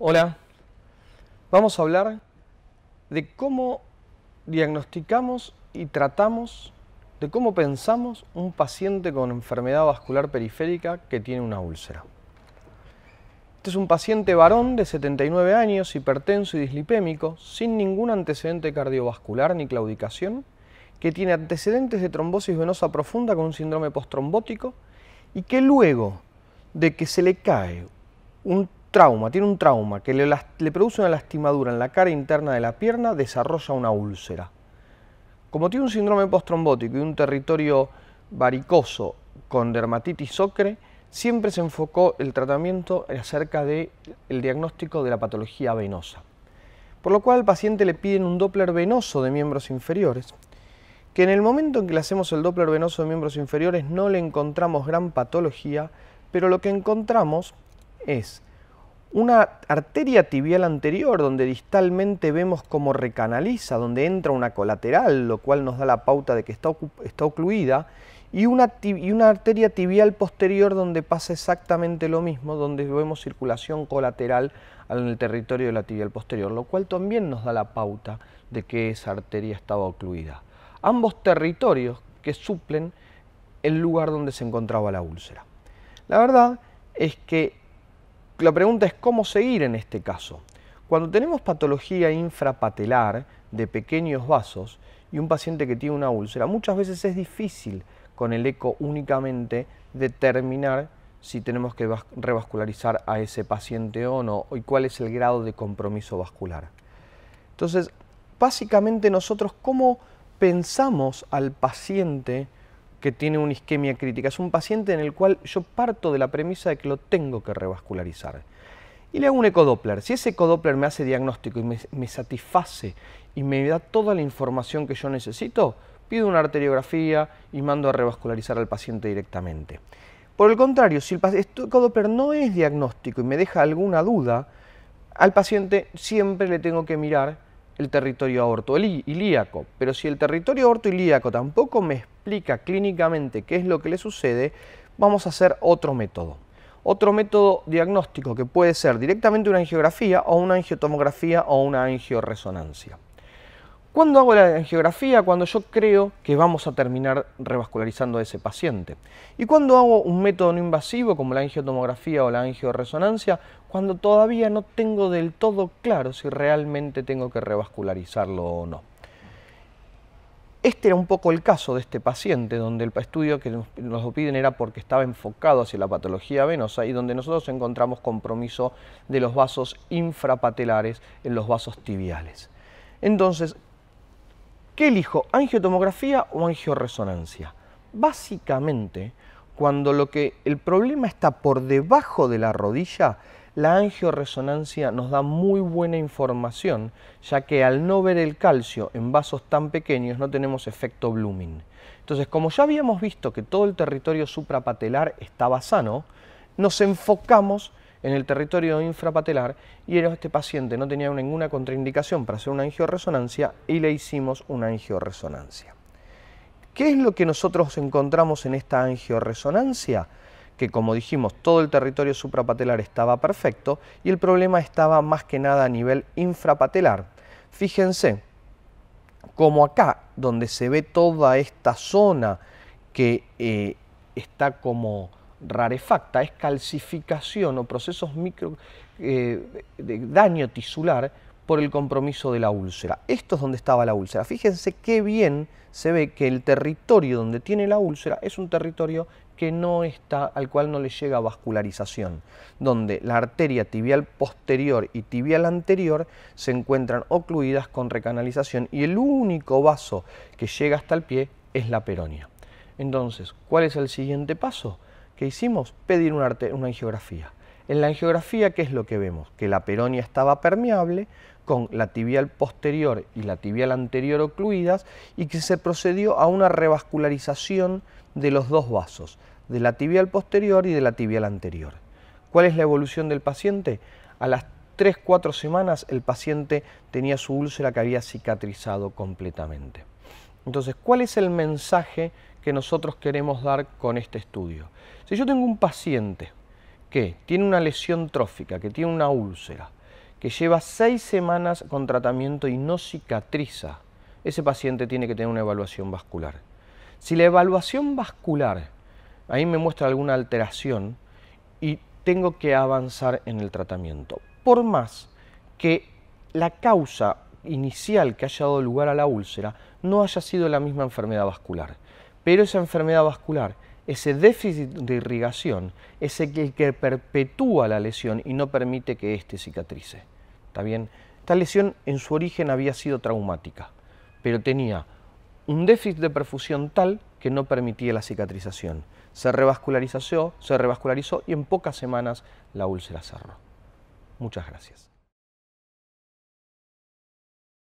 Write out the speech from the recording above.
Hola, vamos a hablar de cómo diagnosticamos y tratamos, de cómo pensamos un paciente con enfermedad vascular periférica que tiene una úlcera. Este es un paciente varón de 79 años, hipertenso y dislipémico, sin ningún antecedente cardiovascular ni claudicación, que tiene antecedentes de trombosis venosa profunda con un síndrome postrombótico y que luego de que se le cae un trauma, tiene un trauma que le, produce una lastimadura en la cara interna de la pierna, desarrolla una úlcera. Como tiene un síndrome postrombótico y un territorio varicoso con dermatitis ocre, siempre se enfocó el tratamiento acerca del el diagnóstico de la patología venosa. Por lo cual al paciente le piden un Doppler venoso de miembros inferiores, que en el momento en que le hacemos el Doppler venoso de miembros inferiores no le encontramos gran patología, pero lo que encontramos es una arteria tibial anterior donde distalmente vemos cómo recanaliza, donde entra una colateral, lo cual nos da la pauta de que está, está ocluida, y una, y una, arteria tibial posterior donde pasa exactamente lo mismo, donde vemos circulación colateral en el territorio de la tibial posterior, lo cual también nos da la pauta de que esa arteria estaba ocluida. Ambos territorios que suplen el lugar donde se encontraba la úlcera. La verdad es que la pregunta es cómo seguir en este caso. Cuando tenemos patología infrapatelar de pequeños vasos y un paciente que tiene una úlcera, muchas veces es difícil con el eco únicamente determinar si tenemos que revascularizar a ese paciente o no y cuál es el grado de compromiso vascular. Entonces, básicamente nosotros cómo pensamos al paciente que tiene una isquemia crítica. Es un paciente en el cual yo parto de la premisa de que lo tengo que revascularizar. Y le hago un ecodoppler. Si ese ecodoppler me hace diagnóstico y me, satisface y me da toda la información que yo necesito, pido una arteriografía y mando a revascularizar al paciente directamente. Por el contrario, si el este ecodoppler no es diagnóstico y me deja alguna duda, al paciente siempre le tengo que mirar el territorio aorto ilíaco. Pero si el territorio aorto ilíaco tampoco me clínicamente qué es lo que le sucede, vamos a hacer otro método. Otro método diagnóstico que puede ser directamente una angiografía o una angiotomografía o una angioresonancia. ¿Cuándo hago la angiografía? Cuando yo creo que vamos a terminar revascularizando a ese paciente. ¿Y cuando hago un método no invasivo como la angiotomografía o la angioresonancia? Cuando todavía no tengo del todo claro si realmente tengo que revascularizarlo o no. Este era un poco el caso de este paciente, donde el estudio que nos lo piden era porque estaba enfocado hacia la patología venosa y donde nosotros encontramos compromiso de los vasos infrapatelares en los vasos tibiales. Entonces, ¿qué elijo? ¿Angiotomografía o angioresonancia? Básicamente, cuando lo que el problema está por debajo de la rodilla, la angioresonancia nos da muy buena información, ya que al no ver el calcio en vasos tan pequeños no tenemos efecto blooming. Entonces, como ya habíamos visto que todo el territorio suprapatelar estaba sano, nos enfocamos en el territorio infrapatelar y este paciente no tenía ninguna contraindicación para hacer una angioresonancia y le hicimos una angioresonancia. ¿Qué es lo que nosotros encontramos en esta angioresonancia? que como dijimos todo el territorio suprapatelar estaba perfecto y el problema estaba más que nada a nivel infrapatelar. Fíjense, como acá, donde se ve toda esta zona que eh, está como rarefacta, es calcificación o procesos micro eh, de daño tisular, por el compromiso de la úlcera. Esto es donde estaba la úlcera. Fíjense qué bien se ve que el territorio donde tiene la úlcera es un territorio que no está, al cual no le llega vascularización, donde la arteria tibial posterior y tibial anterior se encuentran ocluidas con recanalización y el único vaso que llega hasta el pie es la peronia. Entonces, ¿cuál es el siguiente paso que hicimos? Pedir una angiografía. En la angiografía, ¿qué es lo que vemos? Que la peronia estaba permeable, con la tibial posterior y la tibial anterior ocluidas, y que se procedió a una revascularización de los dos vasos, de la tibial posterior y de la tibial anterior. ¿Cuál es la evolución del paciente? A las 3-4 semanas el paciente tenía su úlcera que había cicatrizado completamente. Entonces, ¿cuál es el mensaje que nosotros queremos dar con este estudio? Si yo tengo un paciente que tiene una lesión trófica, que tiene una úlcera, que lleva seis semanas con tratamiento y no cicatriza, ese paciente tiene que tener una evaluación vascular. Si la evaluación vascular ahí me muestra alguna alteración y tengo que avanzar en el tratamiento, por más que la causa inicial que haya dado lugar a la úlcera no haya sido la misma enfermedad vascular, pero esa enfermedad vascular ese déficit de irrigación es el que perpetúa la lesión y no permite que éste cicatrice. ¿Está Esta lesión en su origen había sido traumática, pero tenía un déficit de perfusión tal que no permitía la cicatrización. Se revascularizó, se revascularizó y en pocas semanas la úlcera cerró. Muchas gracias.